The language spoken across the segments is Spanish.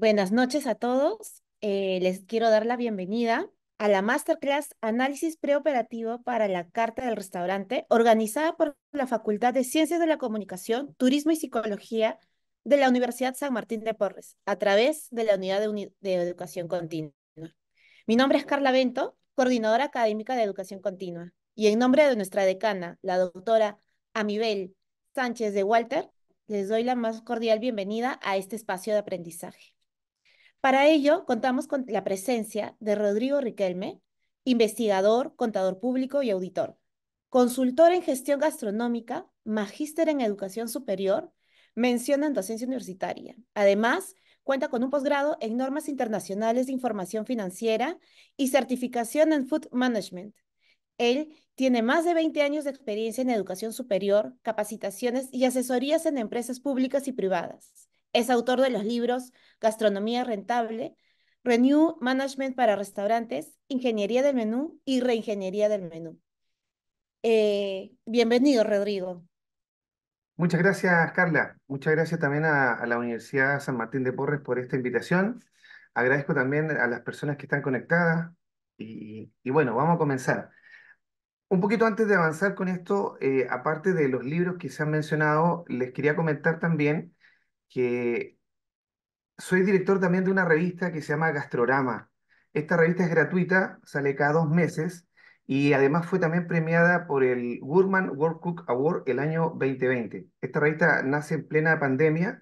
Buenas noches a todos. Eh, les quiero dar la bienvenida a la masterclass Análisis Preoperativo para la Carta del Restaurante, organizada por la Facultad de Ciencias de la Comunicación, Turismo y Psicología de la Universidad San Martín de Porres, a través de la Unidad de, de Educación Continua. Mi nombre es Carla Bento, coordinadora académica de Educación Continua, y en nombre de nuestra decana, la doctora Amibel Sánchez de Walter, les doy la más cordial bienvenida a este espacio de aprendizaje. Para ello, contamos con la presencia de Rodrigo Riquelme, investigador, contador público y auditor, consultor en gestión gastronómica, magíster en educación superior, mención en docencia universitaria. Además, cuenta con un posgrado en normas internacionales de información financiera y certificación en food management. Él tiene más de 20 años de experiencia en educación superior, capacitaciones y asesorías en empresas públicas y privadas. Es autor de los libros Gastronomía Rentable, Renew Management para Restaurantes, Ingeniería del Menú y Reingeniería del Menú. Eh, bienvenido, Rodrigo. Muchas gracias, Carla. Muchas gracias también a, la Universidad San Martín de Porres por esta invitación. Agradezco también a las personas que están conectadas. Y, bueno, vamos a comenzar. Un poquito antes de avanzar con esto, eh, aparte de los libros que se han mencionado, les quería comentar también que soy director también de una revista que se llama Gastrorama. Esta revista es gratuita, sale cada dos meses y además fue también premiada por el Gourmand World Cook Award el año 2020. Esta revista nace en plena pandemia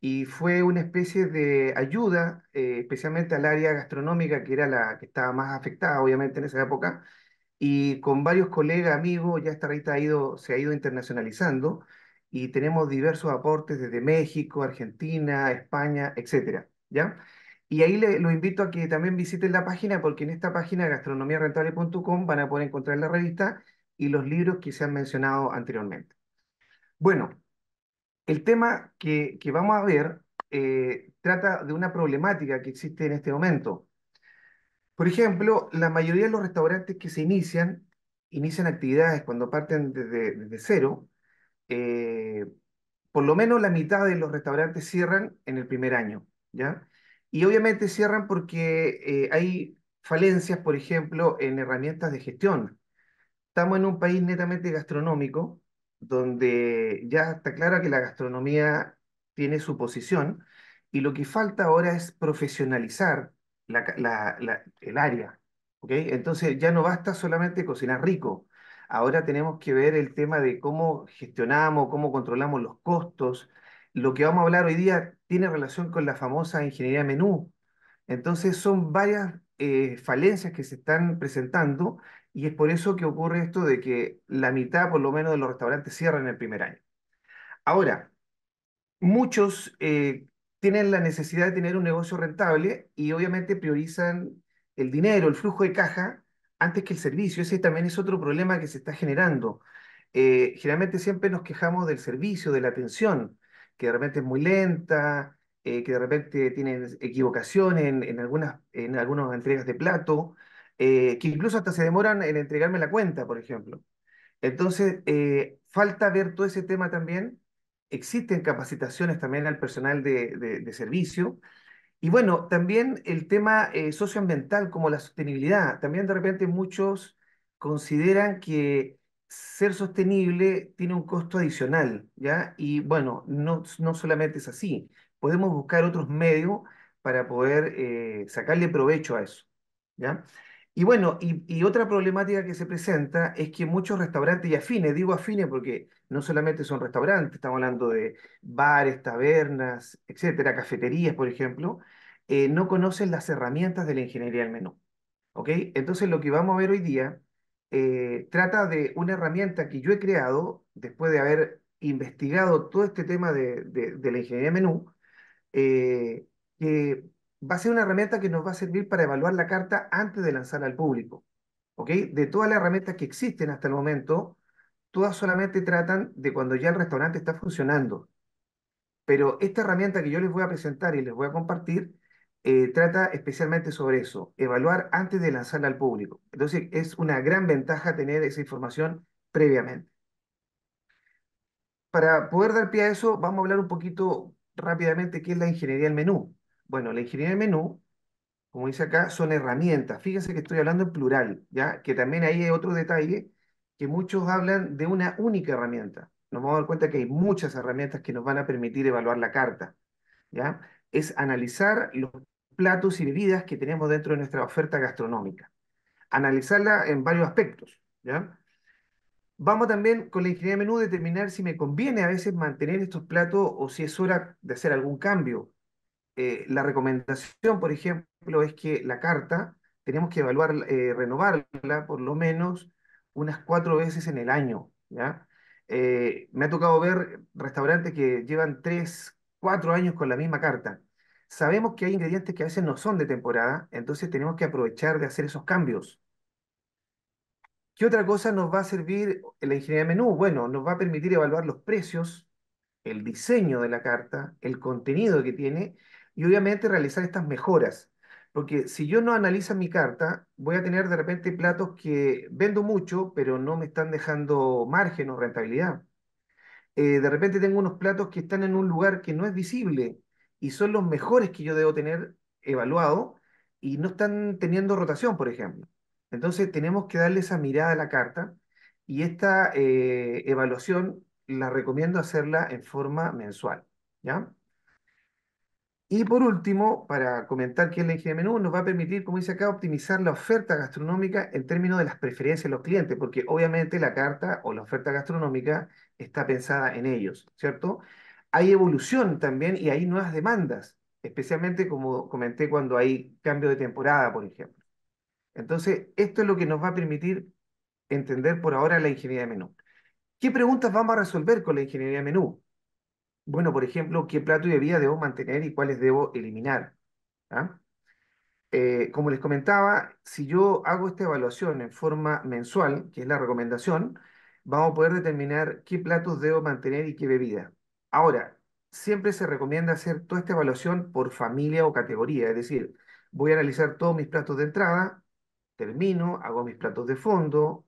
y fue una especie de ayuda, eh, especialmente al área gastronómica, que era la que estaba más afectada, obviamente, en esa época. Y con varios colegas, amigos, ya esta revista ha ido, se ha ido internacionalizando y tenemos diversos aportes desde México, Argentina, España, etcétera, ¿ya? Y ahí le, invito a que también visiten la página, porque en esta página gastronomiarentable.com van a poder encontrar la revista y los libros que se han mencionado anteriormente. Bueno, el tema que, vamos a ver eh, trata de una problemática que existe en este momento. Por ejemplo, la mayoría de los restaurantes que se inician, inician actividades cuando parten desde, desde cero, eh, por lo menos la mitad de los restaurantes cierran en el primer año, ¿ya? Y obviamente cierran porque eh, hay falencias, por ejemplo, en herramientas de gestión. Estamos en un país netamente gastronómico, donde ya está claro que la gastronomía tiene su posición, y lo que falta ahora es profesionalizar el área. ¿okay? Entonces ya no basta solamente cocinar rico, Ahora tenemos que ver el tema de cómo gestionamos, cómo controlamos los costos. Lo que vamos a hablar hoy día tiene relación con la famosa ingeniería menú. Entonces son varias eh, falencias que se están presentando y es por eso que ocurre esto de que la mitad por lo menos de los restaurantes cierran en el primer año. Ahora, muchos eh, tienen la necesidad de tener un negocio rentable y obviamente priorizan el dinero, el flujo de caja antes que el servicio. Ese también es otro problema que se está generando. Eh, generalmente siempre nos quejamos del servicio, de la atención, que de repente es muy lenta, eh, que de repente tienen equivocaciones en, algunas, en algunas entregas de plato, eh, que incluso hasta se demoran en entregarme la cuenta, por ejemplo. Entonces, falta ver todo ese tema también. Existen capacitaciones también al personal de, de, de servicio y bueno, también el tema eh, socioambiental como la sostenibilidad. También de repente muchos consideran que ser sostenible tiene un costo adicional, ¿ya? Y bueno, no, no solamente es así. Podemos buscar otros medios para poder eh, sacarle provecho a eso, ¿ya? Y bueno, y, y, otra problemática que se presenta es que muchos restaurantes y afines, digo afines porque no solamente son restaurantes, estamos hablando de bares, tabernas, etcétera, cafeterías, por ejemplo, eh, no conocen las herramientas de la ingeniería del menú. ¿Ok? Entonces lo que vamos a ver hoy día eh, trata de una herramienta que yo he creado después de haber investigado todo este tema de, la ingeniería del menú, eh, que va a ser una herramienta que nos va a servir para evaluar la carta antes de lanzarla al público. ¿Ok? De todas las herramientas que existen hasta el momento, todas solamente tratan de cuando ya el restaurante está funcionando. Pero esta herramienta que yo les voy a presentar y les voy a compartir eh, trata especialmente sobre eso, evaluar antes de lanzarla al público. Entonces, es una gran ventaja tener esa información previamente. Para poder dar pie a eso, vamos a hablar un poquito rápidamente qué es la ingeniería del menú. Bueno, la ingeniería del menú, como dice acá, son herramientas. Fíjense que estoy hablando en plural, ¿ya? Que también hay otro detalle, que muchos hablan de una única herramienta. Nos vamos a dar cuenta que hay muchas herramientas que nos van a permitir evaluar la carta, ¿ya? Es analizar los platos y bebidas que tenemos dentro de nuestra oferta gastronómica. Analizarla en varios aspectos. Vamos también con la ingeniería de menú determinar si me conviene a veces mantener estos platos o si es hora de hacer algún cambio. Eh, la recomendación, por ejemplo, es que la carta tenemos que evaluar, eh, renovarla por lo menos unas cuatro veces en el año. ¿ya? Eh, me ha tocado ver restaurantes que llevan tres, cuatro años con la misma carta. Sabemos que hay ingredientes que a veces no son de temporada, entonces tenemos que aprovechar de hacer esos cambios. ¿Qué otra cosa nos va a servir la ingeniería de menú? Bueno, nos va a permitir evaluar los precios, el diseño de la carta, el contenido que tiene y obviamente realizar estas mejoras. Porque si yo no analizo mi carta, voy a tener de repente platos que vendo mucho, pero no me están dejando margen o rentabilidad. Eh, de repente tengo unos platos que están en un lugar que no es visible y son los mejores que yo debo tener evaluado y no están teniendo rotación, por ejemplo. Entonces tenemos que darle esa mirada a la carta y esta eh, evaluación la recomiendo hacerla en forma mensual. ¿ya? Y por último, para comentar qué es la ingeniería menú, nos va a permitir, como dice acá, optimizar la oferta gastronómica en términos de las preferencias de los clientes, porque obviamente la carta o la oferta gastronómica está pensada en ellos, ¿cierto? hay evolución también y hay nuevas demandas, especialmente como comenté cuando hay cambio de temporada, por ejemplo. Entonces, esto es lo que nos va a permitir entender por ahora la ingeniería de menú. ¿Qué preguntas vamos a resolver con la ingeniería de menú? Bueno, por ejemplo, ¿qué plato y bebida debo mantener y cuáles debo eliminar? ¿Ah? Eh, como les comentaba, si yo hago esta evaluación en forma mensual, que es la recomendación, vamos a poder determinar qué platos debo mantener y qué bebida. Ahora, siempre se recomienda hacer toda esta evaluación por familia o categoría, es decir, voy a analizar todos mis platos de entrada, termino, hago mis platos de fondo,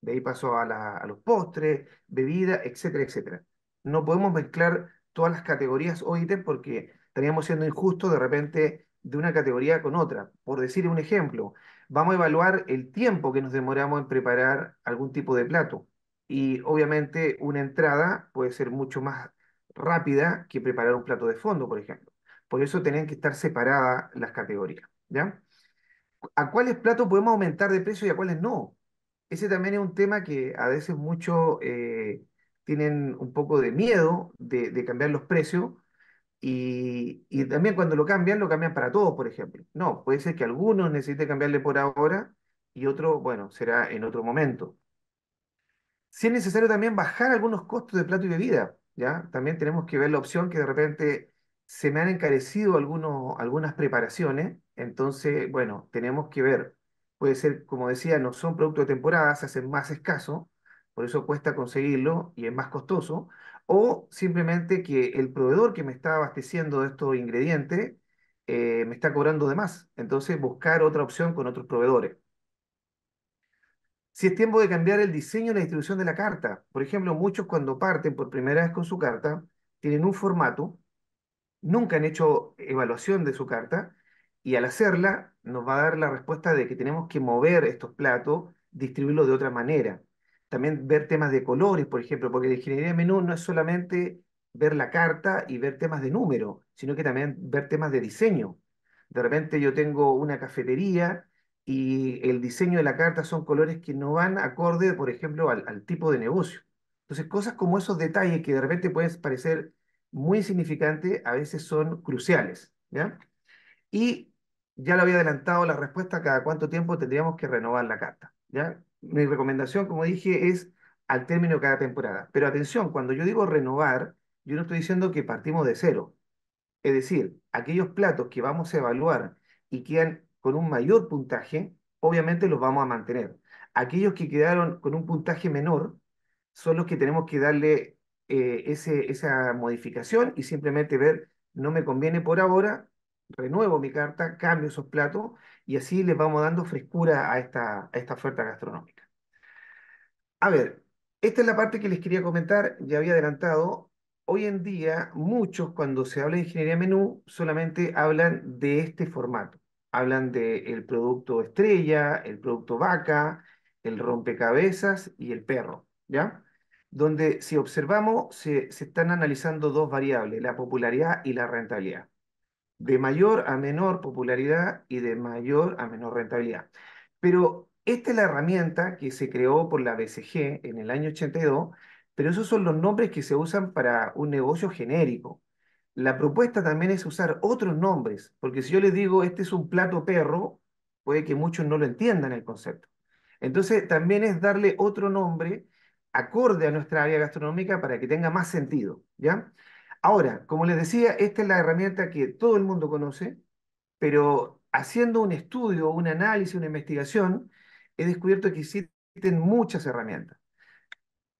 de ahí paso a, los postres, bebida, etcétera, etcétera. No podemos mezclar todas las categorías o ítems porque estaríamos siendo injustos de repente de una categoría con otra. Por decir un ejemplo, vamos a evaluar el tiempo que nos demoramos en preparar algún tipo de plato. Y obviamente una entrada puede ser mucho más rápida que preparar un plato de fondo, por ejemplo. Por eso tenían que estar separadas las categorías. ¿A cuáles platos podemos aumentar de precio y a cuáles no? Ese también es un tema que a veces muchos eh, tienen un poco de miedo de, cambiar los precios y, también cuando lo cambian, lo cambian para todos, por ejemplo. No, puede ser que algunos necesiten cambiarle por ahora y otro, bueno, será en otro momento. Si es necesario también bajar algunos costos de plato y bebida, ¿ya? También tenemos que ver la opción que de repente se me han encarecido algunas preparaciones, entonces, bueno, tenemos que ver. Puede ser, como decía, no son productos de temporada, se hacen más escasos, por eso cuesta conseguirlo y es más costoso, o simplemente que el proveedor que me está abasteciendo de estos ingredientes eh, me está cobrando de más, entonces buscar otra opción con otros proveedores. Si es tiempo de cambiar el diseño y la distribución de la carta. Por ejemplo, muchos cuando parten por primera vez con su carta, tienen un formato, nunca han hecho evaluación de su carta, y al hacerla nos va a dar la respuesta de que tenemos que mover estos platos, distribuirlos de otra manera. También ver temas de colores, por ejemplo, porque la ingeniería de menú no es solamente ver la carta y ver temas de número, sino que también ver temas de diseño. De repente yo tengo una cafetería y el diseño de la carta son colores que no van acorde, por ejemplo, al, tipo de negocio. Entonces, cosas como esos detalles que de repente pueden parecer muy insignificantes, a veces son cruciales. ¿ya? Y ya lo había adelantado la respuesta, cada cuánto tiempo tendríamos que renovar la carta. ¿ya? Mi recomendación, como dije, es al término de cada temporada. Pero atención, cuando yo digo renovar, yo no estoy diciendo que partimos de cero. Es decir, aquellos platos que vamos a evaluar y que han con un mayor puntaje, obviamente los vamos a mantener. Aquellos que quedaron con un puntaje menor son los que tenemos que darle eh, esa modificación y simplemente ver, no me conviene por ahora, renuevo mi carta, cambio esos platos y así les vamos dando frescura a esta, a esta oferta gastronómica. A ver, esta es la parte que les quería comentar, ya había adelantado. Hoy en día, muchos cuando se habla de ingeniería menú solamente hablan de este formato hablan del producto estrella, el producto vaca, el rompecabezas y el perro, ¿ya? Donde si observamos, se, se están analizando dos variables, la popularidad y la rentabilidad. De mayor a menor popularidad y de mayor a menor rentabilidad. Pero esta es la herramienta que se creó por la BCG en el año 82, pero esos son los nombres que se usan para un negocio genérico. La propuesta también es usar otros nombres, porque si yo les digo este es un plato perro, puede que muchos no lo entiendan el concepto. Entonces, también es darle otro nombre acorde a nuestra área gastronómica para que tenga más sentido, ¿ya? Ahora, como les decía, esta es la herramienta que todo el mundo conoce, pero haciendo un estudio, un análisis, una investigación, he descubierto que existen muchas herramientas.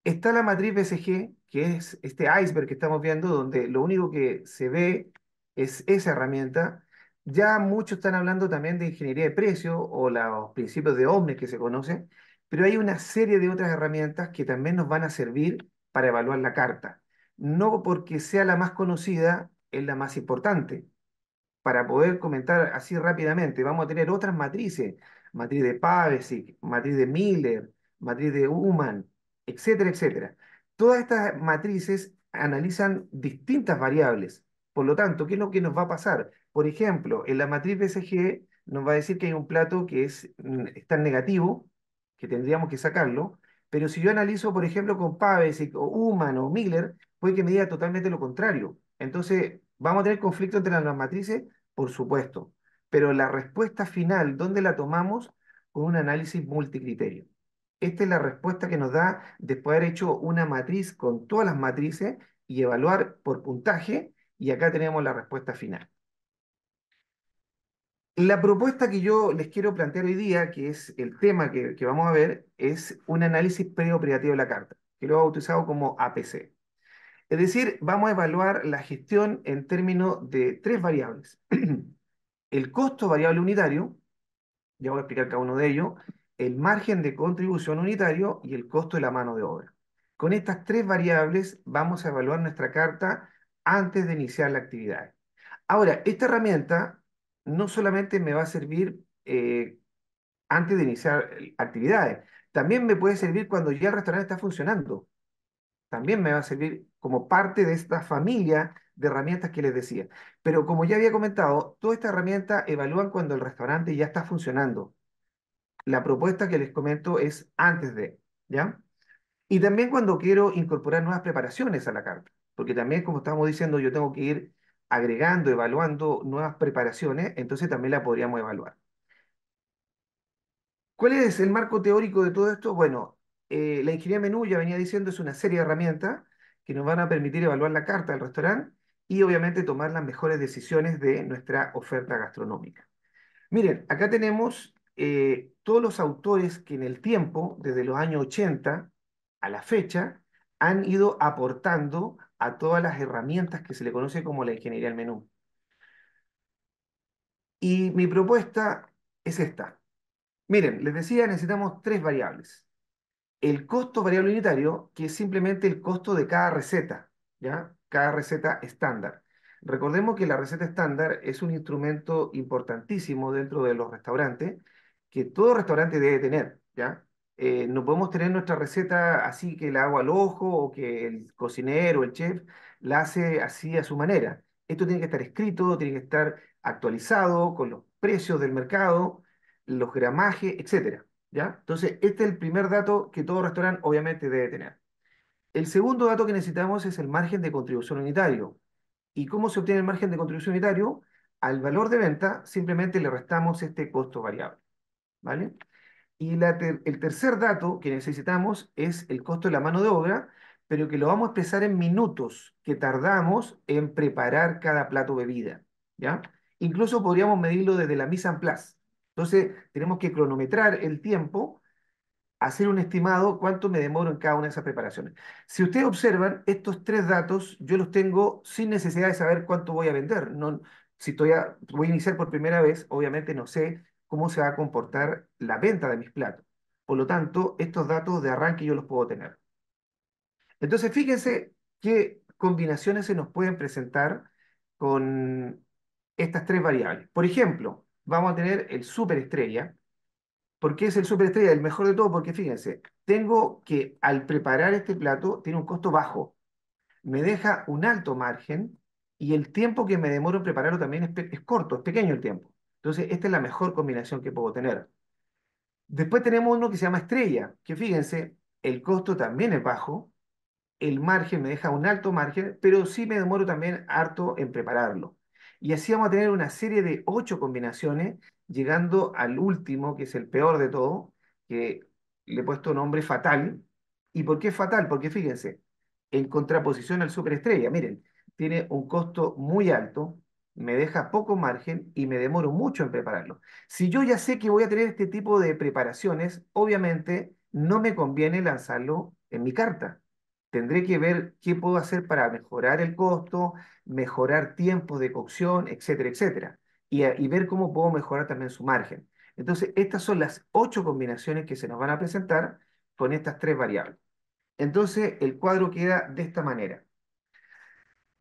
Está la matriz BCG, que es este iceberg que estamos viendo, donde lo único que se ve es esa herramienta. Ya muchos están hablando también de ingeniería de precios o los principios de OVNI que se conocen, pero hay una serie de otras herramientas que también nos van a servir para evaluar la carta. No porque sea la más conocida, es la más importante. Para poder comentar así rápidamente, vamos a tener otras matrices, matriz de Pavesic, matriz de Miller, matriz de Human, etcétera, etcétera. Todas estas matrices analizan distintas variables. Por lo tanto, ¿qué es lo que nos va a pasar? Por ejemplo, en la matriz BCG nos va a decir que hay un plato que es, mm, está negativo, que tendríamos que sacarlo, pero si yo analizo, por ejemplo, con Paves o Human o Miller, puede que me diga totalmente lo contrario. Entonces, ¿vamos a tener conflicto entre las matrices? Por supuesto. Pero la respuesta final, ¿dónde la tomamos? Con un análisis multicriterio. Esta es la respuesta que nos da después de haber hecho una matriz con todas las matrices y evaluar por puntaje, y acá tenemos la respuesta final. La propuesta que yo les quiero plantear hoy día, que es el tema que, vamos a ver, es un análisis preoperativo de la carta, que lo he utilizado como APC. Es decir, vamos a evaluar la gestión en términos de tres variables. el costo variable unitario, ya voy a explicar cada uno de ellos, el margen de contribución unitario y el costo de la mano de obra. Con estas tres variables vamos a evaluar nuestra carta antes de iniciar la actividad. Ahora, esta herramienta no solamente me va a servir eh, antes de iniciar actividades, también me puede servir cuando ya el restaurante está funcionando. También me va a servir como parte de esta familia de herramientas que les decía. Pero como ya había comentado, todas estas herramientas evalúan cuando el restaurante ya está funcionando la propuesta que les comento es antes de, ¿ya? Y también cuando quiero incorporar nuevas preparaciones a la carta, porque también, como estábamos diciendo, yo tengo que ir agregando, evaluando nuevas preparaciones, entonces también la podríamos evaluar. ¿Cuál es el marco teórico de todo esto? Bueno, eh, la ingeniería menú, ya venía diciendo, es una serie de herramientas que nos van a permitir evaluar la carta del restaurante y obviamente tomar las mejores decisiones de nuestra oferta gastronómica. Miren, acá tenemos eh, todos los autores que en el tiempo, desde los años 80 a la fecha, han ido aportando a todas las herramientas que se le conoce como la ingeniería del menú. Y mi propuesta es esta. Miren, les decía, necesitamos tres variables. El costo variable unitario, que es simplemente el costo de cada receta, ¿ya? Cada receta estándar. Recordemos que la receta estándar es un instrumento importantísimo dentro de los restaurantes que todo restaurante debe tener, ¿ya? Eh, no podemos tener nuestra receta así que la hago al ojo o que el cocinero, el chef, la hace así a su manera. Esto tiene que estar escrito, tiene que estar actualizado con los precios del mercado, los gramajes, etcétera, ¿ya? Entonces, este es el primer dato que todo restaurante obviamente debe tener. El segundo dato que necesitamos es el margen de contribución unitario. ¿Y cómo se obtiene el margen de contribución unitario? Al valor de venta simplemente le restamos este costo variable. ¿vale? Y el tercer dato que necesitamos es el costo de la mano de obra, pero que lo vamos a expresar en minutos que tardamos en preparar cada plato bebida, ¿ya? Incluso podríamos medirlo desde la mise en place. Entonces, tenemos que cronometrar el tiempo, hacer un estimado cuánto me demoro en cada una de esas preparaciones. Si ustedes observan, estos tres datos yo los tengo sin necesidad de saber cuánto voy a vender. No, si voy a iniciar por primera vez, obviamente no sé cómo se va a comportar la venta de mis platos. Por lo tanto, estos datos de arranque yo los puedo tener. Entonces, fíjense qué combinaciones se nos pueden presentar con estas tres variables. Por ejemplo, vamos a tener el superestrella. ¿Por qué es el superestrella? El mejor de todo, porque fíjense, tengo que al preparar este plato tiene un costo bajo. Me deja un alto margen y el tiempo que me demoro en prepararlo también es corto, es pequeño el tiempo. Entonces, esta es la mejor combinación que puedo tener. Después tenemos uno que se llama estrella, que fíjense, el costo también es bajo, el margen me deja un alto margen, pero sí me demoro también harto en prepararlo. Y así vamos a tener una serie de ocho combinaciones, llegando al último, que es el peor de todo, que le he puesto nombre fatal. ¿Y por qué fatal? Porque fíjense, en contraposición al superestrella, miren, tiene un costo muy alto, me deja poco margen y me demoro mucho en prepararlo. Si yo ya sé que voy a tener este tipo de preparaciones, obviamente no me conviene lanzarlo en mi carta. Tendré que ver qué puedo hacer para mejorar el costo, mejorar tiempos de cocción, etcétera, etcétera. Y, y ver cómo puedo mejorar también su margen. Entonces, estas son las ocho combinaciones que se nos van a presentar con estas tres variables. Entonces, el cuadro queda de esta manera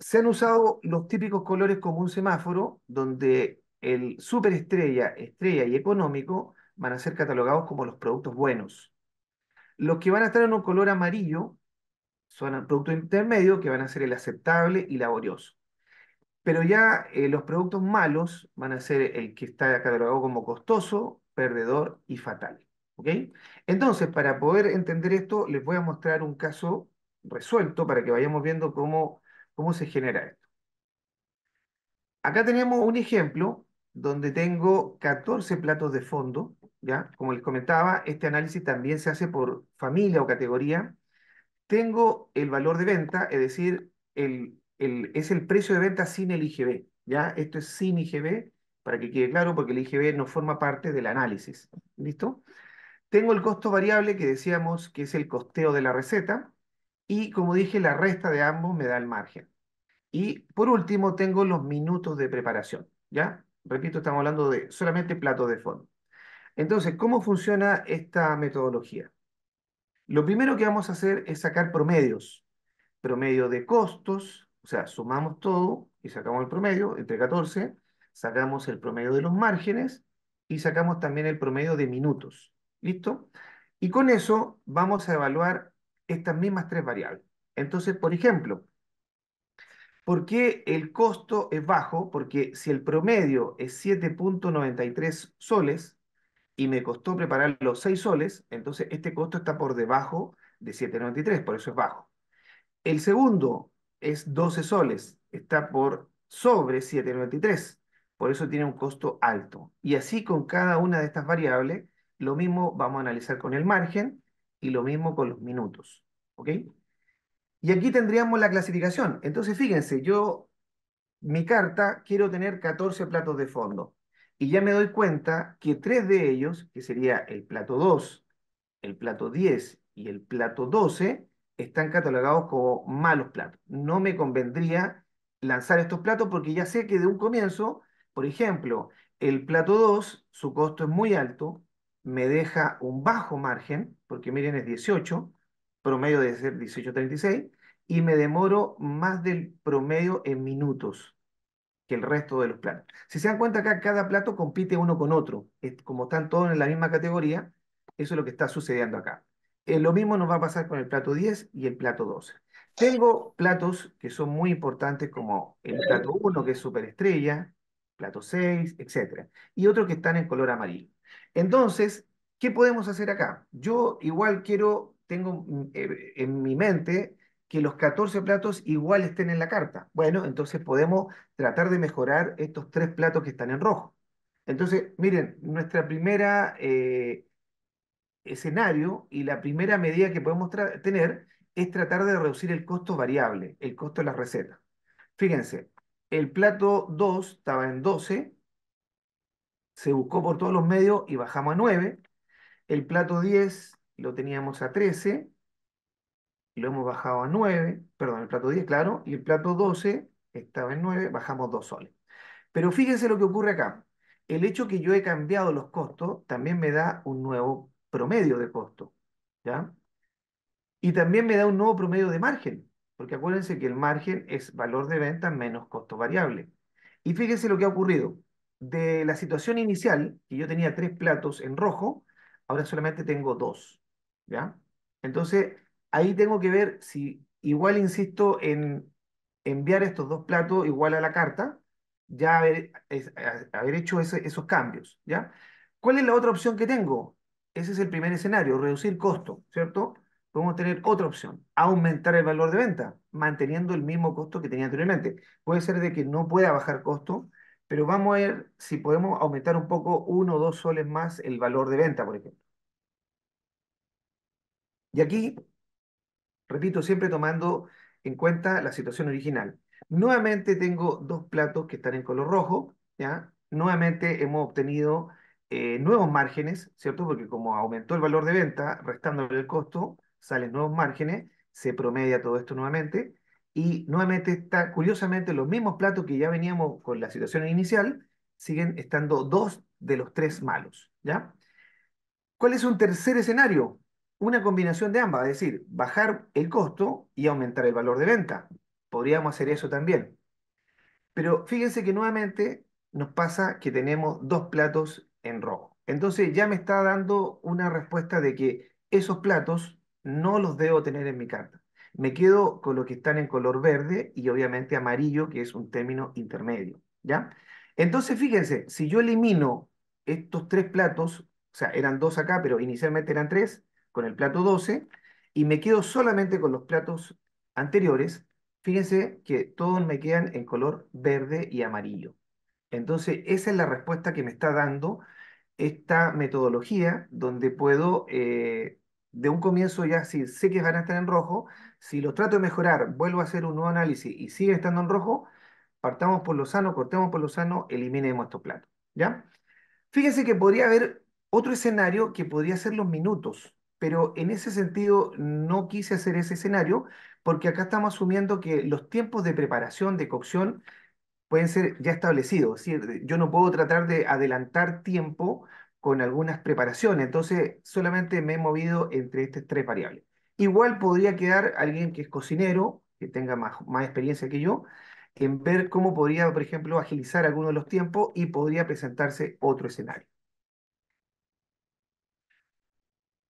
se han usado los típicos colores como un semáforo, donde el superestrella, estrella y económico van a ser catalogados como los productos buenos. Los que van a estar en un color amarillo son producto intermedio, que van a ser el aceptable y laborioso. Pero ya eh, los productos malos van a ser el que está catalogado como costoso, perdedor y fatal. Entonces, para poder entender esto, les voy a mostrar un caso resuelto para que vayamos viendo cómo ¿Cómo se genera esto? Acá tenemos un ejemplo donde tengo 14 platos de fondo, ¿ya? Como les comentaba, este análisis también se hace por familia o categoría. Tengo el valor de venta, es decir, el, es el precio de venta sin el IGB, ¿ya? Esto es sin IGB, para que quede claro, porque el IGB no forma parte del análisis, ¿listo? Tengo el costo variable que decíamos que es el costeo de la receta, y como dije, la resta de ambos me da el margen. Y por último, tengo los minutos de preparación, ¿ya? Repito, estamos hablando de solamente platos de fondo. Entonces, ¿cómo funciona esta metodología? Lo primero que vamos a hacer es sacar promedios. Promedio de costos, o sea, sumamos todo y sacamos el promedio entre 14, sacamos el promedio de los márgenes y sacamos también el promedio de minutos. ¿Listo? Y con eso vamos a evaluar estas mismas tres variables. Entonces, por ejemplo, ¿Por qué el costo es bajo? Porque si el promedio es 7.93 soles y me costó preparar los 6 soles, entonces este costo está por debajo de 7.93, por eso es bajo. El segundo es 12 soles, está por sobre 7.93, por eso tiene un costo alto. Y así con cada una de estas variables, lo mismo vamos a analizar con el margen y lo mismo con los minutos. ¿Ok? Y aquí tendríamos la clasificación. Entonces, fíjense, yo, mi carta, quiero tener 14 platos de fondo. Y ya me doy cuenta que tres de ellos, que sería el plato 2, el plato 10 y el plato 12, están catalogados como malos platos. No me convendría lanzar estos platos porque ya sé que de un comienzo, por ejemplo, el plato 2, su costo es muy alto, me deja un bajo margen, porque miren, es 18, promedio debe ser 18.36, y me demoro más del promedio en minutos que el resto de los platos. Si se dan cuenta acá, cada plato compite uno con otro. Como están todos en la misma categoría, eso es lo que está sucediendo acá. Eh, lo mismo nos va a pasar con el plato 10 y el plato 12. Tengo platos que son muy importantes como el plato 1, que es superestrella, plato 6, etc. Y otros que están en color amarillo. Entonces, ¿qué podemos hacer acá? Yo igual quiero tengo eh, en mi mente que los 14 platos igual estén en la carta. Bueno, entonces podemos tratar de mejorar estos tres platos que están en rojo. Entonces, miren, nuestra primera eh, escenario y la primera medida que podemos tener es tratar de reducir el costo variable, el costo de la receta Fíjense, el plato 2 estaba en 12, se buscó por todos los medios y bajamos a 9. El plato 10 lo teníamos a 13, lo hemos bajado a 9, perdón, el plato 10, claro, y el plato 12 estaba en 9, bajamos 2 soles. Pero fíjense lo que ocurre acá. El hecho que yo he cambiado los costos también me da un nuevo promedio de costo, ¿ya? Y también me da un nuevo promedio de margen, porque acuérdense que el margen es valor de venta menos costo variable. Y fíjense lo que ha ocurrido. De la situación inicial, que yo tenía tres platos en rojo, ahora solamente tengo dos. ¿ya? Entonces, ahí tengo que ver si, igual insisto en enviar estos dos platos igual a la carta, ya haber, hecho esos cambios, ¿ya? ¿Cuál es la otra opción que tengo? Ese es el primer escenario, reducir costo, ¿cierto? Podemos tener otra opción, aumentar el valor de venta, manteniendo el mismo costo que tenía anteriormente. Puede ser de que no pueda bajar costo, pero vamos a ver si podemos aumentar un poco uno o dos soles más el valor de venta, por ejemplo. Y aquí, repito, siempre tomando en cuenta la situación original. Nuevamente tengo dos platos que están en color rojo, ¿ya? Nuevamente hemos obtenido eh, nuevos márgenes, ¿cierto? Porque como aumentó el valor de venta, restándole el costo, salen nuevos márgenes, se promedia todo esto nuevamente, y nuevamente está, curiosamente, los mismos platos que ya veníamos con la situación inicial, siguen estando dos de los tres malos, ¿ya? ¿Cuál es un tercer escenario? una combinación de ambas, es decir, bajar el costo y aumentar el valor de venta. Podríamos hacer eso también. Pero fíjense que nuevamente nos pasa que tenemos dos platos en rojo. Entonces ya me está dando una respuesta de que esos platos no los debo tener en mi carta. Me quedo con los que están en color verde y obviamente amarillo, que es un término intermedio, ¿ya? Entonces, fíjense, si yo elimino estos tres platos, o sea, eran dos acá, pero inicialmente eran tres, con el plato 12 y me quedo solamente con los platos anteriores, fíjense que todos me quedan en color verde y amarillo. Entonces, esa es la respuesta que me está dando esta metodología, donde puedo, eh, de un comienzo ya, si sé que van a estar en rojo, si los trato de mejorar, vuelvo a hacer un nuevo análisis y sigue estando en rojo, partamos por lo sano, cortemos por lo sano, eliminemos estos platos, ¿ya? Fíjense que podría haber otro escenario que podría ser los minutos, pero en ese sentido no quise hacer ese escenario porque acá estamos asumiendo que los tiempos de preparación, de cocción, pueden ser ya establecidos. yo no puedo tratar de adelantar tiempo con algunas preparaciones, entonces solamente me he movido entre estas tres variables. Igual podría quedar alguien que es cocinero, que tenga más, más experiencia que yo, en ver cómo podría, por ejemplo, agilizar algunos de los tiempos y podría presentarse otro escenario.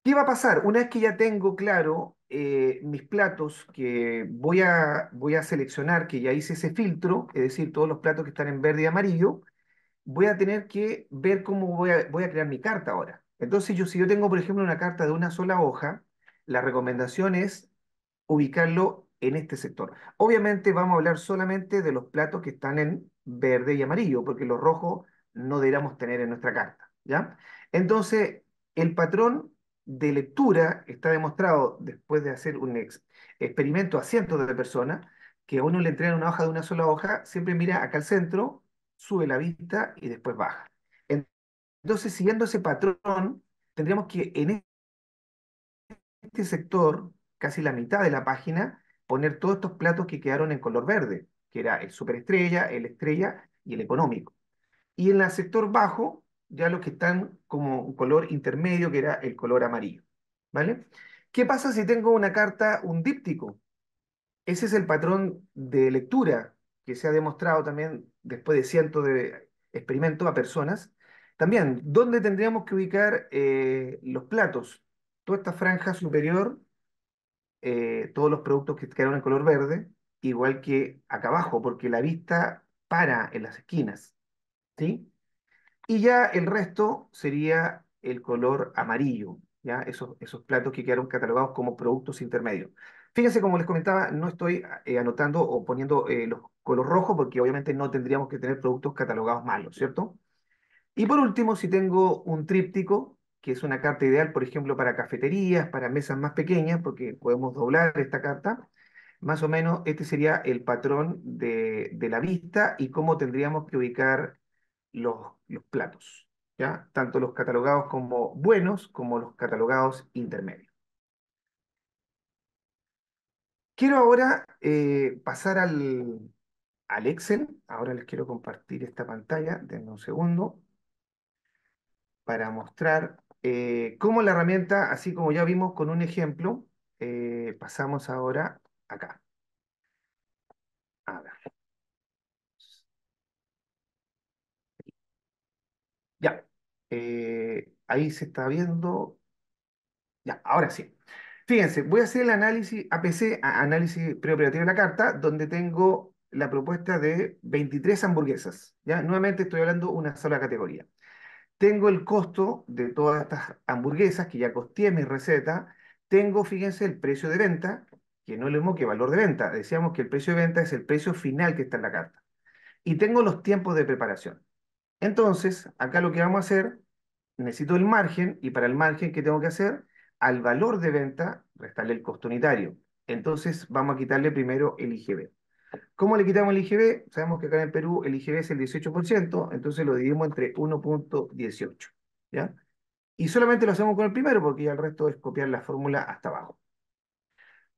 ¿Qué va a pasar? Una vez que ya tengo claro eh, mis platos que voy a, voy a seleccionar, que ya hice ese filtro, es decir, todos los platos que están en verde y amarillo, voy a tener que ver cómo voy a, voy a crear mi carta ahora. Entonces, yo, si yo tengo, por ejemplo, una carta de una sola hoja, la recomendación es ubicarlo en este sector. Obviamente vamos a hablar solamente de los platos que están en verde y amarillo, porque los rojos no deberíamos tener en nuestra carta, ¿ya? Entonces, el patrón de lectura está demostrado, después de hacer un experimento a cientos de personas, que uno le entrega una hoja de una sola hoja, siempre mira acá al centro, sube la vista y después baja. Entonces, siguiendo ese patrón, tendríamos que en este sector, casi la mitad de la página, poner todos estos platos que quedaron en color verde, que era el superestrella, el estrella y el económico. Y en el sector bajo, ya los que están como un color intermedio, que era el color amarillo. ¿Vale? ¿Qué pasa si tengo una carta, un díptico? Ese es el patrón de lectura que se ha demostrado también después de cientos de experimentos a personas. También, ¿dónde tendríamos que ubicar eh, los platos? Toda esta franja superior, eh, todos los productos que quedaron en color verde, igual que acá abajo, porque la vista para en las esquinas. ¿Sí? Y ya el resto sería el color amarillo, ¿ya? Esos, esos platos que quedaron catalogados como productos intermedios. Fíjense, como les comentaba, no estoy eh, anotando o poniendo eh, los color rojos porque obviamente no tendríamos que tener productos catalogados malos, ¿cierto? Y por último, si tengo un tríptico, que es una carta ideal, por ejemplo, para cafeterías, para mesas más pequeñas, porque podemos doblar esta carta, más o menos este sería el patrón de, de la vista y cómo tendríamos que ubicar los, platos, ¿ya? tanto los catalogados como buenos como los catalogados intermedios. Quiero ahora eh, pasar al, Excel. Ahora les quiero compartir esta pantalla, denme un segundo, para mostrar eh, cómo la herramienta, así como ya vimos con un ejemplo, eh, pasamos ahora acá. A ver. Eh, ahí se está viendo. Ya, ahora sí. Fíjense, voy a hacer el análisis APC, análisis preoperativo de la carta, donde tengo la propuesta de 23 hamburguesas. ¿ya? Nuevamente estoy hablando una sola categoría. Tengo el costo de todas estas hamburguesas que ya costé mi receta. Tengo, fíjense, el precio de venta, que no es lo mismo que valor de venta. Decíamos que el precio de venta es el precio final que está en la carta. Y tengo los tiempos de preparación. Entonces, acá lo que vamos a hacer necesito el margen y para el margen, ¿qué tengo que hacer? Al valor de venta, restarle el costo unitario. Entonces vamos a quitarle primero el IGB. ¿Cómo le quitamos el IGB? Sabemos que acá en Perú el IGB es el 18%, entonces lo dividimos entre 1.18. ¿Ya? Y solamente lo hacemos con el primero porque ya el resto es copiar la fórmula hasta abajo.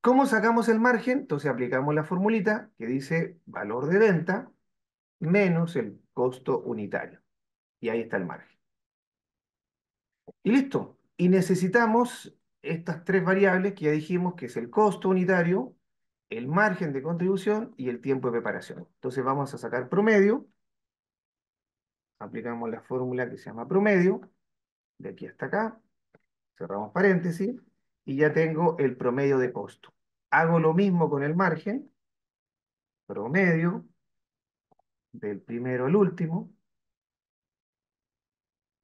¿Cómo sacamos el margen? Entonces aplicamos la formulita que dice valor de venta menos el costo unitario. Y ahí está el margen. Y listo. Y necesitamos estas tres variables que ya dijimos, que es el costo unitario, el margen de contribución y el tiempo de preparación. Entonces vamos a sacar promedio. Aplicamos la fórmula que se llama promedio, de aquí hasta acá. Cerramos paréntesis y ya tengo el promedio de costo. Hago lo mismo con el margen, promedio, del primero al último,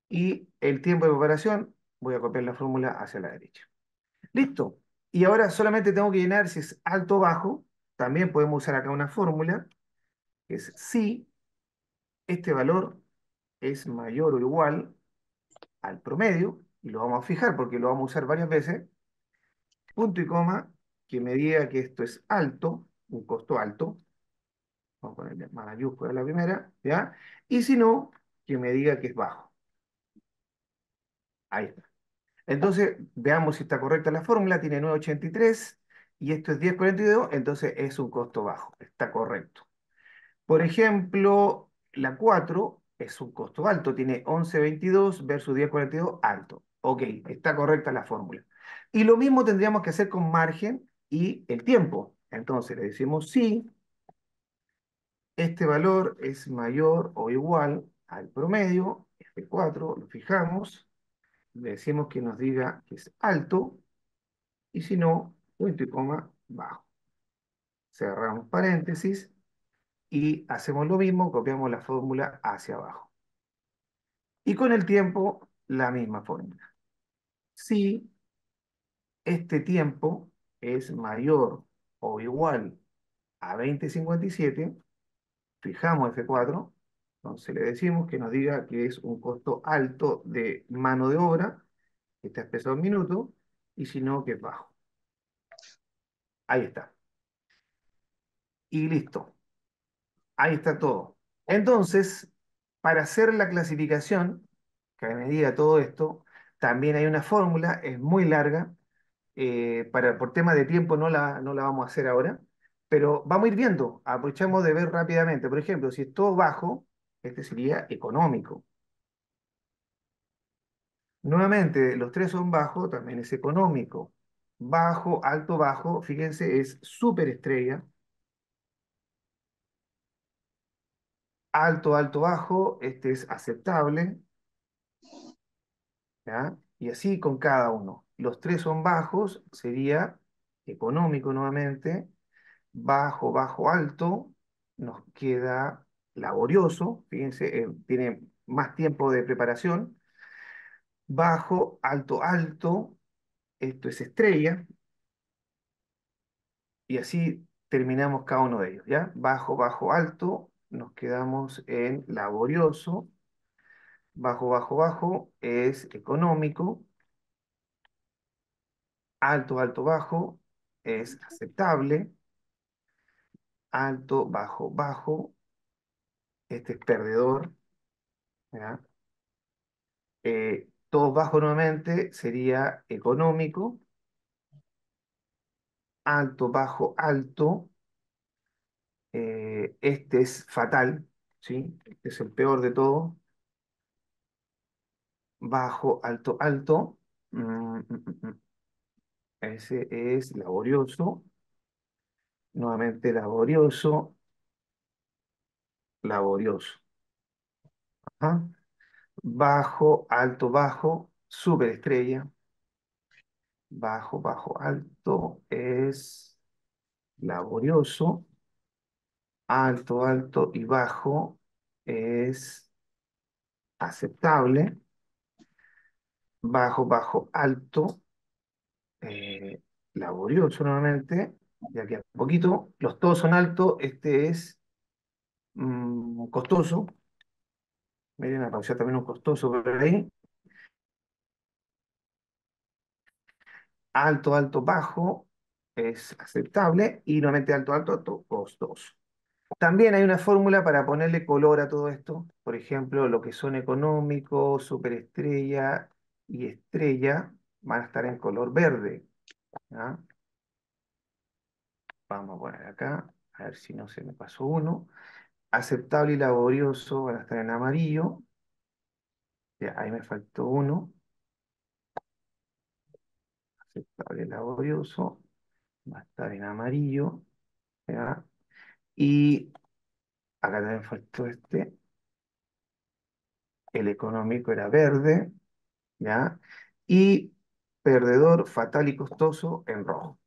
y el tiempo de preparación, voy a copiar la fórmula hacia la derecha. Listo. Y ahora solamente tengo que llenar si es alto o bajo. También podemos usar acá una fórmula, que es si este valor es mayor o igual al promedio, y lo vamos a fijar porque lo vamos a usar varias veces, punto y coma, que me diga que esto es alto, un costo alto, vamos a ponerle mayúscula a la primera, ¿ya? Y si no, que me diga que es bajo. Ahí está. Entonces, veamos si está correcta la fórmula. Tiene 983 y esto es 1042, entonces es un costo bajo. Está correcto. Por ejemplo, la 4 es un costo alto. Tiene 1122 versus 1042 alto. Ok, está correcta la fórmula. Y lo mismo tendríamos que hacer con margen y el tiempo. Entonces le decimos si este valor es mayor o igual al promedio, F4, este lo fijamos, decimos que nos diga que es alto, y si no, punto y coma, bajo. Cerramos paréntesis y hacemos lo mismo, copiamos la fórmula hacia abajo. Y con el tiempo, la misma fórmula. Si este tiempo es mayor o igual a 20,57, fijamos F4 entonces le decimos que nos diga que es un costo alto de mano de obra, que está expresado en minuto, y si no, que es bajo. Ahí está. Y listo. Ahí está todo. Entonces, para hacer la clasificación, que me diga todo esto, también hay una fórmula, es muy larga, eh, para, por tema de tiempo no la, no la vamos a hacer ahora, pero vamos a ir viendo, aprovechamos de ver rápidamente. Por ejemplo, si es todo bajo, este sería económico. Nuevamente, los tres son bajos, también es económico. Bajo, alto, bajo, fíjense, es superestrella. Alto, alto, bajo, este es aceptable. Y así con cada uno. Los tres son bajos, sería económico nuevamente. Bajo, bajo, alto, nos queda laborioso, fíjense, eh, tiene más tiempo de preparación, bajo, alto, alto, esto es estrella, y así terminamos cada uno de ellos, ¿ya? Bajo, bajo, alto, nos quedamos en laborioso, bajo, bajo, bajo es económico, alto, alto, bajo es aceptable, alto, bajo, bajo este es perdedor, eh, todo bajo nuevamente sería económico, alto, bajo, alto, eh, este es fatal, ¿sí? Este es el peor de todo, bajo, alto, alto, mm, mm, mm, ese es laborioso, nuevamente laborioso, laborioso. Bajo, alto, bajo, superestrella. Bajo, bajo, alto es laborioso. Alto, alto y bajo es aceptable. Bajo, bajo, alto, eh, laborioso nuevamente. y aquí a poquito, los todos son altos, este es Mm, costoso. Miren, apareció también un costoso por ahí. Alto, alto, bajo es aceptable y nuevamente alto, alto, alto, costoso. También hay una fórmula para ponerle color a todo esto. Por ejemplo, lo que son económicos, superestrella y estrella van a estar en color verde. Vamos a poner acá, a ver si no se me pasó uno aceptable y laborioso van a estar en amarillo. Ya, ahí me faltó uno. Aceptable y laborioso va a estar en amarillo. Y acá también faltó este. El económico era verde. ¿ya? Y perdedor, fatal y costoso en rojo.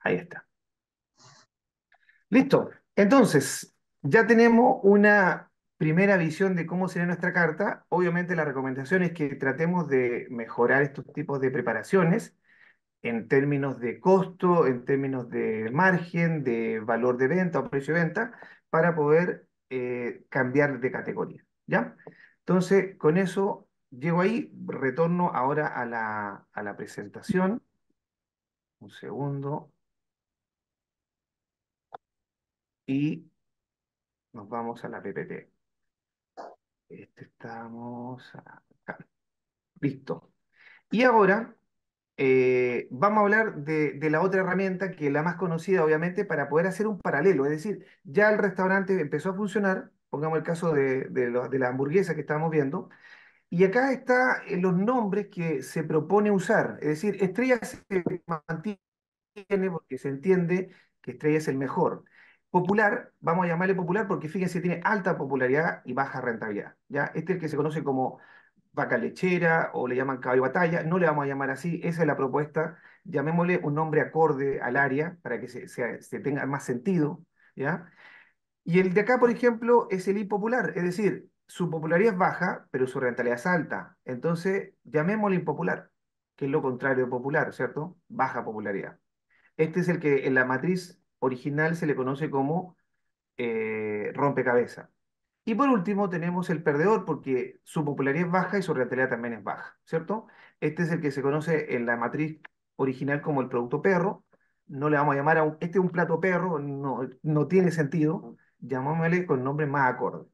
Ahí está. Listo. Entonces, ya tenemos una primera visión de cómo sería nuestra carta. Obviamente la recomendación es que tratemos de mejorar estos tipos de preparaciones en términos de costo, en términos de margen, de valor de venta o precio de venta, para poder eh, cambiar de categoría. ¿ya? Entonces, con eso llego ahí, retorno ahora a la presentación. Un segundo. y nos vamos a la PPT. Este, estamos acá. Listo. Y ahora eh, vamos a hablar de, la otra herramienta, que es la más conocida, obviamente, para poder hacer un paralelo. Es decir, ya el restaurante empezó a funcionar, pongamos el caso de, de, la hamburguesa que estamos viendo, y acá están eh, los nombres que se propone usar. Es decir, Estrella se mantiene porque se entiende que Estrella es el mejor popular, vamos a llamarle popular porque fíjense, tiene alta popularidad y baja rentabilidad. ¿ya? Este es el que se conoce como vaca lechera o le llaman caballo batalla, no le vamos a llamar así, esa es la propuesta, llamémosle un nombre acorde al área para que se, tenga más sentido. ¿ya? Y el de acá, por ejemplo, es el impopular, es decir, su popularidad es baja, pero su rentabilidad es alta. Entonces, llamémosle impopular, que es lo contrario de popular, ¿cierto? Baja popularidad. Este es el que en la matriz original se le conoce como rompecabeza. Eh, rompecabezas. Y por último tenemos el perdedor, porque su popularidad es baja y su rentabilidad también es baja, ¿cierto? Este es el que se conoce en la matriz original como el producto perro. No le vamos a llamar a este es un plato perro, no, no tiene sentido, llamámosle con nombre más acorde.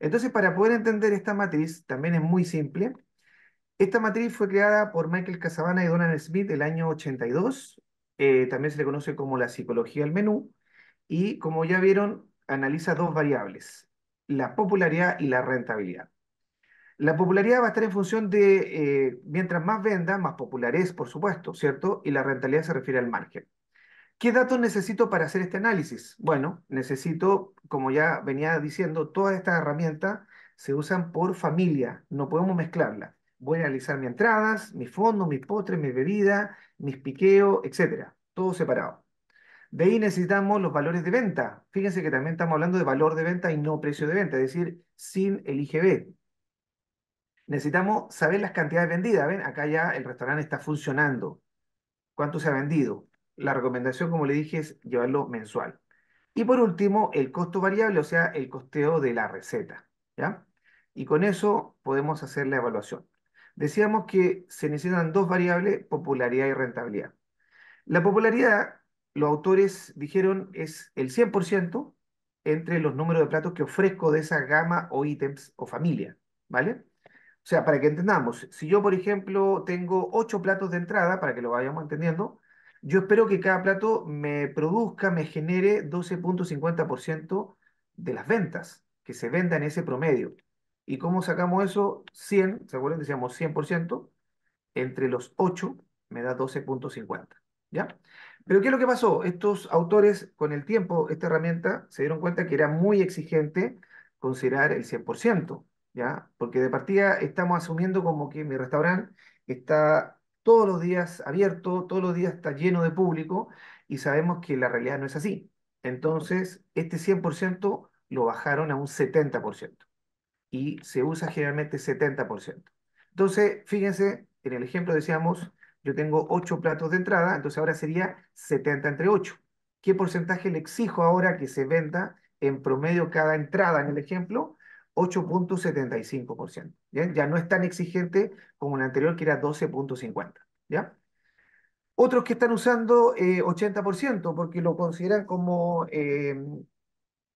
Entonces, para poder entender esta matriz, también es muy simple. Esta matriz fue creada por Michael Casabana y Donald Smith el año 82 eh, también se le conoce como la psicología del menú, y como ya vieron, analiza dos variables, la popularidad y la rentabilidad. La popularidad va a estar en función de, eh, mientras más venda, más popular es, por supuesto, ¿cierto? Y la rentabilidad se refiere al margen. ¿Qué datos necesito para hacer este análisis? Bueno, necesito, como ya venía diciendo, todas estas herramientas se usan por familia, no podemos mezclarlas voy a analizar mis entradas, mis fondos, mis postres, mis bebidas, mis piqueos, etcétera. Todo separado. De ahí necesitamos los valores de venta. Fíjense que también estamos hablando de valor de venta y no precio de venta, es decir, sin el IGB. Necesitamos saber las cantidades vendidas. Ven, acá ya el restaurante está funcionando. ¿Cuánto se ha vendido? La recomendación, como le dije, es llevarlo mensual. Y por último, el costo variable, o sea, el costeo de la receta. ¿ya? Y con eso podemos hacer la evaluación decíamos que se necesitan dos variables, popularidad y rentabilidad. La popularidad, los autores dijeron, es el 100% entre los números de platos que ofrezco de esa gama o ítems o familia, ¿vale? O sea, para que entendamos, si yo, por ejemplo, tengo ocho platos de entrada, para que lo vayamos entendiendo, yo espero que cada plato me produzca, me genere 12.50% de las ventas, que se venda en ese promedio. ¿Y cómo sacamos eso? 100, ¿se acuerdan? Decíamos 100%, entre los 8 me da 12.50, ¿ya? Pero ¿qué es lo que pasó? Estos autores, con el tiempo, esta herramienta, se dieron cuenta que era muy exigente considerar el 100%, ¿ya? Porque de partida estamos asumiendo como que mi restaurante está todos los días abierto, todos los días está lleno de público, y sabemos que la realidad no es así. Entonces, este 100% lo bajaron a un 70% y se usa generalmente 70%. Entonces, fíjense, en el ejemplo decíamos, yo tengo 8 platos de entrada, entonces ahora sería 70 entre 8. ¿Qué porcentaje le exijo ahora que se venda en promedio cada entrada en el ejemplo? 8.75%. ¿ya? ya no es tan exigente como el anterior que era 12.50%. ¿ya? Otros que están usando 80% eh, porque lo consideran como eh,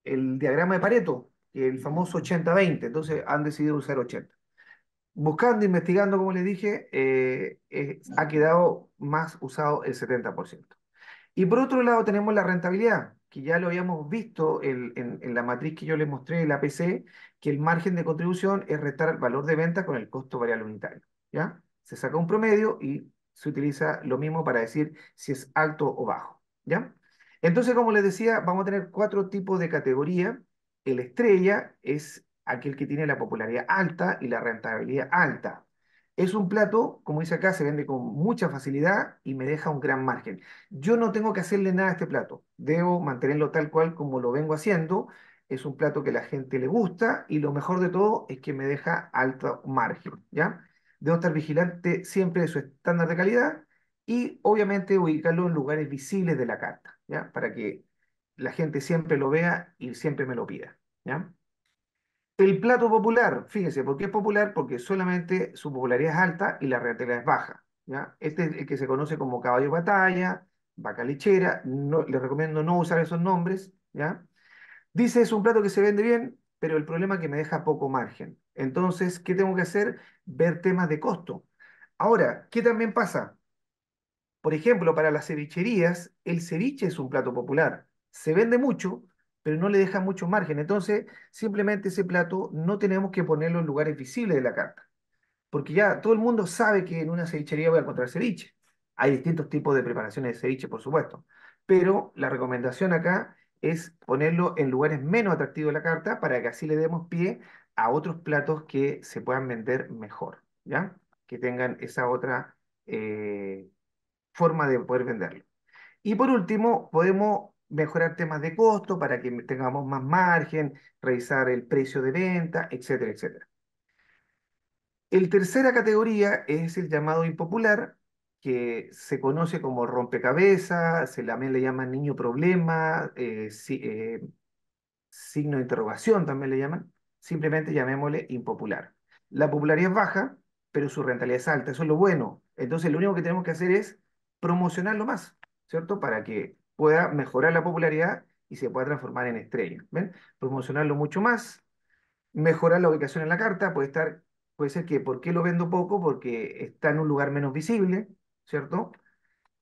el diagrama de Pareto el famoso 80-20, entonces han decidido usar 80. Buscando, investigando, como les dije, eh, eh, ha quedado más usado el 70%. Y por otro lado tenemos la rentabilidad, que ya lo habíamos visto en, la matriz que yo les mostré, la PC, que el margen de contribución es restar el valor de venta con el costo variable unitario. ¿ya? Se saca un promedio y se utiliza lo mismo para decir si es alto o bajo. ¿ya? Entonces, como les decía, vamos a tener cuatro tipos de categoría el estrella es aquel que tiene la popularidad alta y la rentabilidad alta. Es un plato, como dice acá, se vende con mucha facilidad y me deja un gran margen. Yo no tengo que hacerle nada a este plato. Debo mantenerlo tal cual como lo vengo haciendo. Es un plato que la gente le gusta y lo mejor de todo es que me deja alto margen, ¿ya? Debo estar vigilante siempre de su estándar de calidad y obviamente ubicarlo en lugares visibles de la carta, ¿ya? Para que la gente siempre lo vea y siempre me lo pida. El plato popular, fíjense, ¿por qué es popular? Porque solamente su popularidad es alta y la rentabilidad es baja. ¿ya? Este es el que se conoce como caballo batalla, vaca lechera, no, les recomiendo no usar esos nombres. ¿ya? Dice, es un plato que se vende bien, pero el problema es que me deja poco margen. Entonces, ¿qué tengo que hacer? Ver temas de costo. Ahora, ¿qué también pasa? Por ejemplo, para las cevicherías, el ceviche es un plato popular se vende mucho, pero no le deja mucho margen. Entonces, simplemente ese plato no tenemos que ponerlo en lugares visibles de la carta, porque ya todo el mundo sabe que en una cevichería voy a encontrar ceviche. Hay distintos tipos de preparaciones de ceviche, por supuesto, pero la recomendación acá es ponerlo en lugares menos atractivos de la carta para que así le demos pie a otros platos que se puedan vender mejor, ¿ya? Que tengan esa otra eh, forma de poder venderlo. Y por último, podemos mejorar temas de costo para que tengamos más margen, revisar el precio de venta, etcétera, etcétera. El tercera categoría es el llamado impopular, que se conoce como rompecabezas, se también le llaman niño problema, eh, eh, signo de interrogación también le llaman, simplemente llamémosle impopular. La popularidad es baja, pero su rentabilidad es alta, eso es lo bueno. Entonces lo único que tenemos que hacer es promocionarlo más, ¿cierto? Para que pueda mejorar la popularidad y se pueda transformar en estrella. Promocionarlo mucho más, mejorar la ubicación en la carta, puede estar, puede ser que ¿por qué lo vendo poco? Porque está en un lugar menos visible, ¿cierto?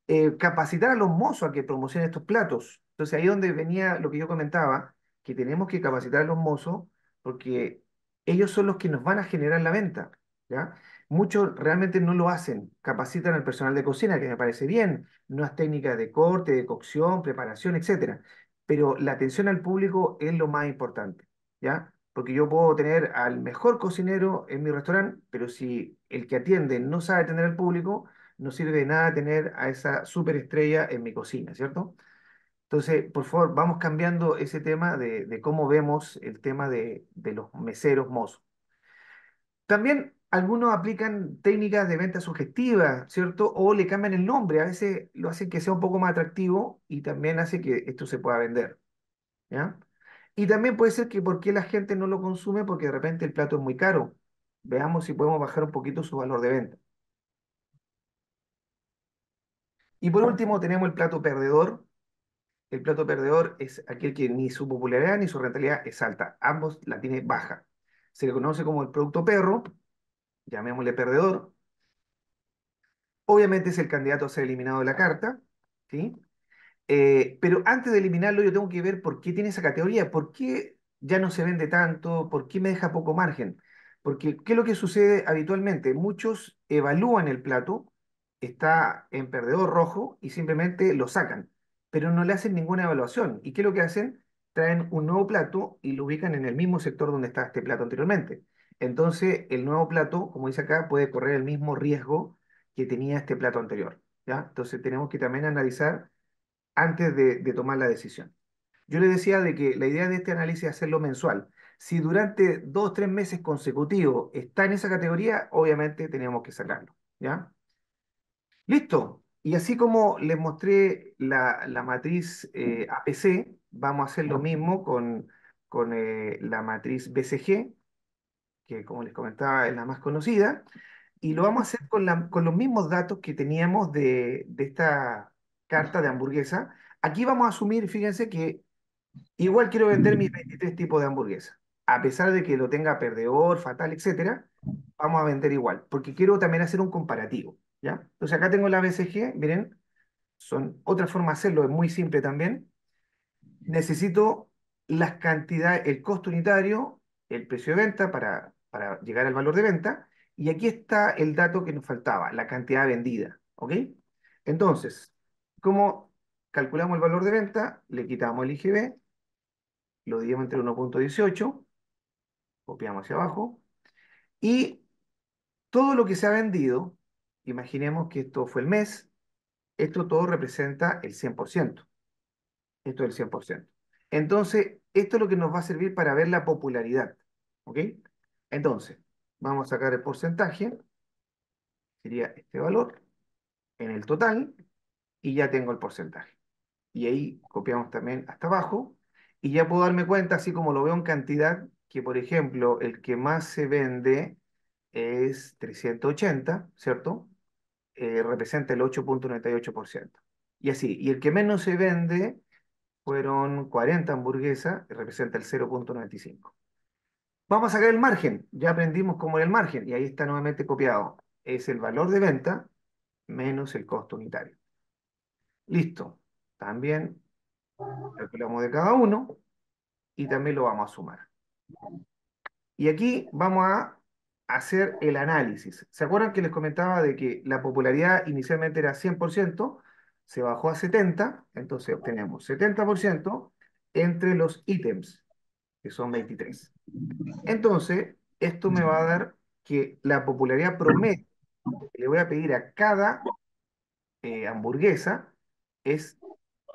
Eh, capacitar a los mozos a que promocionen estos platos. Entonces ahí donde venía lo que yo comentaba, que tenemos que capacitar a los mozos porque ellos son los que nos van a generar la venta, ¿ya? Muchos realmente no lo hacen, capacitan al personal de cocina, que me parece bien, nuevas técnicas de corte, de cocción, preparación, etc. Pero la atención al público es lo más importante, ¿ya? Porque yo puedo tener al mejor cocinero en mi restaurante, pero si el que atiende no sabe atender al público, no sirve de nada tener a esa superestrella en mi cocina, ¿cierto? Entonces, por favor, vamos cambiando ese tema de, cómo vemos el tema de, de los meseros mozos. También algunos aplican técnicas de venta subjetivas, ¿cierto? O le cambian el nombre, a veces lo hacen que sea un poco más atractivo y también hace que esto se pueda vender, Y también puede ser que por qué la gente no lo consume porque de repente el plato es muy caro. Veamos si podemos bajar un poquito su valor de venta. Y por último tenemos el plato perdedor. El plato perdedor es aquel que ni su popularidad ni su rentabilidad es alta. Ambos la tiene baja. Se le conoce como el producto perro llamémosle perdedor, obviamente es el candidato a ser eliminado de la carta, ¿sí? Eh, pero antes de eliminarlo yo tengo que ver por qué tiene esa categoría, por qué ya no se vende tanto, por qué me deja poco margen. Porque, ¿qué es lo que sucede habitualmente? Muchos evalúan el plato, está en perdedor rojo y simplemente lo sacan, pero no le hacen ninguna evaluación. ¿Y qué es lo que hacen? Traen un nuevo plato y lo ubican en el mismo sector donde estaba este plato anteriormente. Entonces, el nuevo plato, como dice acá, puede correr el mismo riesgo que tenía este plato anterior. ¿ya? Entonces, tenemos que también analizar antes de, tomar la decisión. Yo les decía de que la idea de este análisis es hacerlo mensual. Si durante dos o tres meses consecutivos está en esa categoría, obviamente tenemos que sacarlo. ¿ya? Listo. Y así como les mostré la, matriz eh, APC, vamos a hacer lo mismo con, eh, la matriz BCG que como les comentaba es la más conocida, y lo vamos a hacer con, los mismos datos que teníamos de, esta carta de hamburguesa. Aquí vamos a asumir, fíjense que igual quiero vender mis 23 tipos de hamburguesa. A pesar de que lo tenga perdedor, fatal, etcétera, vamos a vender igual, porque quiero también hacer un comparativo, ¿ya? Entonces acá tengo la BCG, miren, son otra forma de hacerlo, es muy simple también. Necesito las cantidades, el costo unitario, el precio de venta para para llegar al valor de venta. Y aquí está el dato que nos faltaba, la cantidad vendida. ¿Ok? Entonces, ¿cómo calculamos el valor de venta? Le quitamos el IGB, lo dividimos entre 1.18, copiamos hacia abajo, y todo lo que se ha vendido, imaginemos que esto fue el mes, esto todo representa el 100%. Esto es el 100%. Entonces, esto es lo que nos va a servir para ver la popularidad. ¿Ok? Entonces, vamos a sacar el porcentaje, sería este valor, en el total, y ya tengo el porcentaje. Y ahí copiamos también hasta abajo, y ya puedo darme cuenta, así como lo veo en cantidad, que por ejemplo, el que más se vende es 380, ¿cierto? Eh, representa el 8.98%. Y así, y el que menos se vende fueron 40 hamburguesas, representa el 0.95. Vamos a sacar el margen. Ya aprendimos cómo era el margen. Y ahí está nuevamente copiado. Es el valor de venta menos el costo unitario. Listo. También calculamos de cada uno. Y también lo vamos a sumar. Y aquí vamos a hacer el análisis. ¿Se acuerdan que les comentaba de que la popularidad inicialmente era 100%, se bajó a 70%, entonces obtenemos 70% entre los ítems que son 23. Entonces, esto me va a dar que la popularidad promedio que le voy a pedir a cada eh, hamburguesa es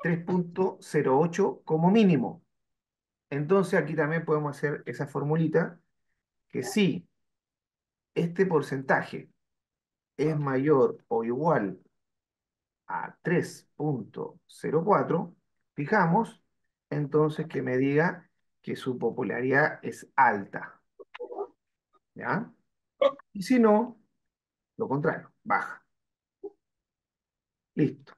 3.08 como mínimo. Entonces aquí también podemos hacer esa formulita que si este porcentaje es mayor o igual a 3.04, fijamos entonces que me diga que su popularidad es alta. ¿Ya? Y si no, lo contrario, baja. Listo.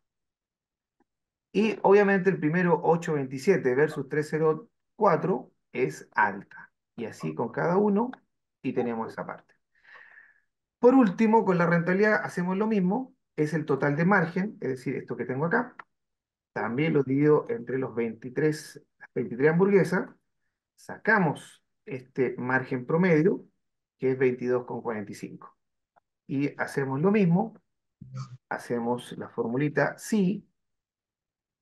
Y obviamente el primero 827 versus 304 es alta. Y así con cada uno y tenemos esa parte. Por último, con la rentabilidad hacemos lo mismo. Es el total de margen, es decir, esto que tengo acá. También lo divido entre los 23, las 23 hamburguesas sacamos este margen promedio, que es 22,45. Y hacemos lo mismo, hacemos la formulita si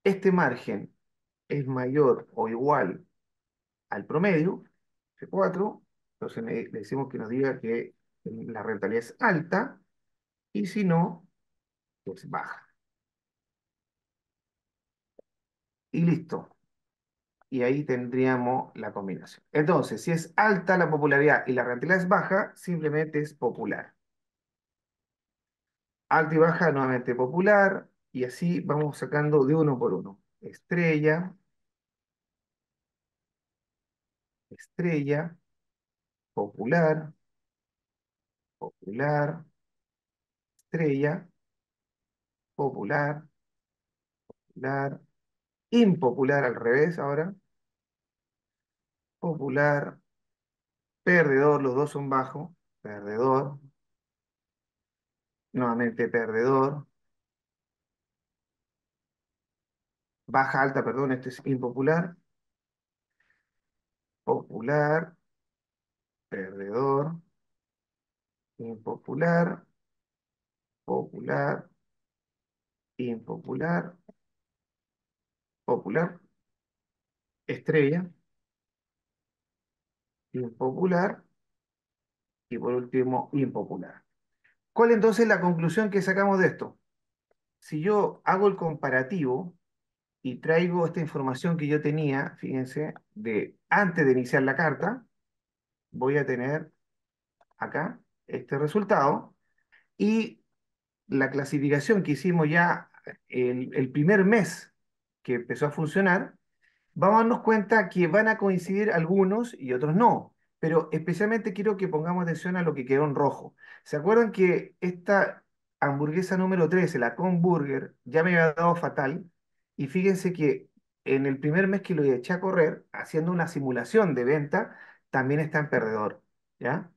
este margen es mayor o igual al promedio, F4, entonces le, decimos que nos diga que la rentabilidad es alta, y si no, pues baja. Y listo y ahí tendríamos la combinación. Entonces, si es alta la popularidad y la rentabilidad es baja, simplemente es popular. Alta y baja nuevamente popular, y así vamos sacando de uno por uno. Estrella, estrella, popular, popular, estrella, popular, popular, impopular al revés ahora, popular, perdedor, los dos son bajos, perdedor, nuevamente perdedor, baja alta, perdón, este es impopular, popular, perdedor, impopular, popular, impopular, popular, estrella impopular y por último impopular. ¿Cuál entonces es la conclusión que sacamos de esto? Si yo hago el comparativo y traigo esta información que yo tenía, fíjense, de antes de iniciar la carta, voy a tener acá este resultado y la clasificación que hicimos ya en el primer mes que empezó a funcionar, vamos a darnos cuenta que van a coincidir algunos y otros no. Pero especialmente quiero que pongamos atención a lo que quedó en rojo. ¿Se acuerdan que esta hamburguesa número 13, la con burger, ya me había dado fatal? Y fíjense que en el primer mes que lo eché a correr, haciendo una simulación de venta, también está en perdedor. ¿Ya?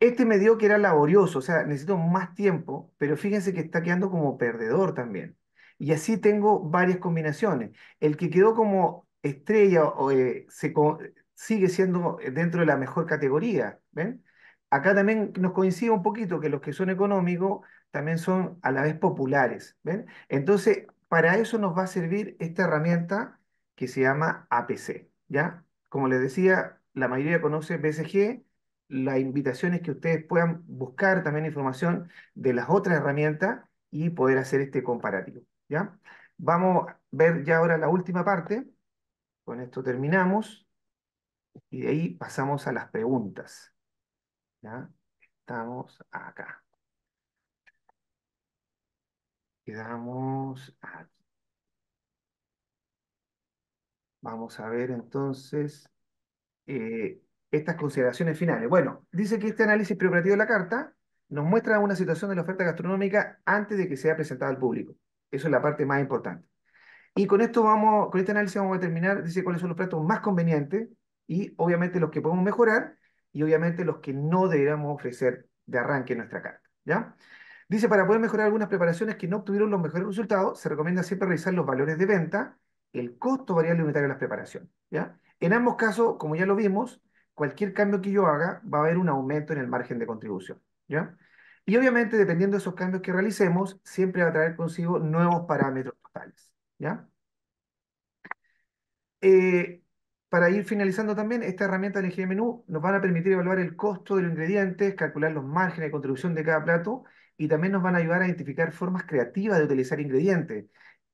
Este me dio que era laborioso, o sea, necesito más tiempo, pero fíjense que está quedando como perdedor también. Y así tengo varias combinaciones. El que quedó como estrella o, eh, sigue siendo eh, dentro de la mejor categoría. ¿ven? Acá también nos coincide un poquito que los que son económicos también son a la vez populares. ¿ven? Entonces, para eso nos va a servir esta herramienta que se llama APC. ¿ya? Como les decía, la mayoría conoce BCG. La invitación es que ustedes puedan buscar también información de las otras herramientas y poder hacer este comparativo. ¿ya? Vamos a ver ya ahora la última parte con esto terminamos y de ahí pasamos a las preguntas. ¿Ya? Estamos acá. Quedamos aquí. Vamos a ver entonces eh, estas consideraciones finales. Bueno, dice que este análisis preparativo de la carta nos muestra una situación de la oferta gastronómica antes de que sea presentada al público. Eso es la parte más importante. Y con esto vamos, con este análisis vamos a terminar, dice cuáles son los platos más convenientes y obviamente los que podemos mejorar y obviamente los que no deberíamos ofrecer de arranque en nuestra carta, ¿ya? Dice, para poder mejorar algunas preparaciones que no obtuvieron los mejores resultados, se recomienda siempre revisar los valores de venta, el costo variable unitario de las preparaciones, ¿ya? En ambos casos, como ya lo vimos, cualquier cambio que yo haga va a haber un aumento en el margen de contribución, ¿ya? Y obviamente, dependiendo de esos cambios que realicemos, siempre va a traer consigo nuevos parámetros totales. Eh, para ir finalizando también, esta herramienta del el menú nos van a permitir evaluar el costo de los ingredientes, calcular los márgenes de contribución de cada plato y también nos van a ayudar a identificar formas creativas de utilizar ingredientes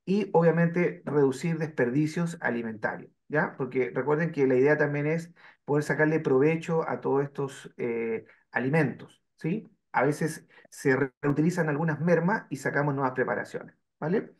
y obviamente reducir desperdicios alimentarios, ¿ya? Porque recuerden que la idea también es poder sacarle provecho a todos estos eh, alimentos, ¿sí? A veces se reutilizan algunas mermas y sacamos nuevas preparaciones, ¿vale?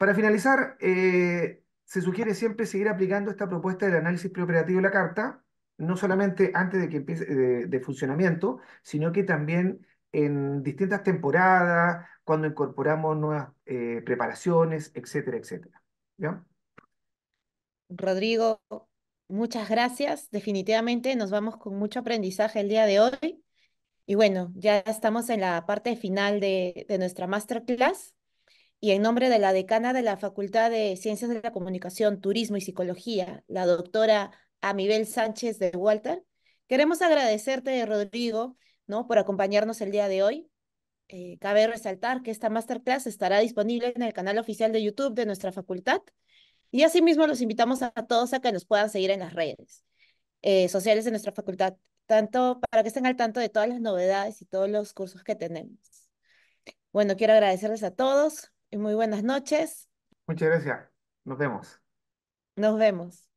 Para finalizar, eh, se sugiere siempre seguir aplicando esta propuesta del análisis preoperativo de la carta, no solamente antes de que empiece de, funcionamiento, sino que también en distintas temporadas, cuando incorporamos nuevas eh, preparaciones, etcétera, etcétera. ¿Ya? Rodrigo, muchas gracias. Definitivamente nos vamos con mucho aprendizaje el día de hoy. Y bueno, ya estamos en la parte final de, de nuestra masterclass y en nombre de la decana de la Facultad de Ciencias de la Comunicación, Turismo y Psicología, la doctora Amibel Sánchez de Walter, queremos agradecerte, Rodrigo, ¿no? por acompañarnos el día de hoy. Eh, cabe resaltar que esta masterclass estará disponible en el canal oficial de YouTube de nuestra facultad y asimismo los invitamos a todos a que nos puedan seguir en las redes eh, sociales de nuestra facultad, tanto para que estén al tanto de todas las novedades y todos los cursos que tenemos. Bueno, quiero agradecerles a todos. Muy buenas noches. Muchas gracias. Nos vemos. Nos vemos.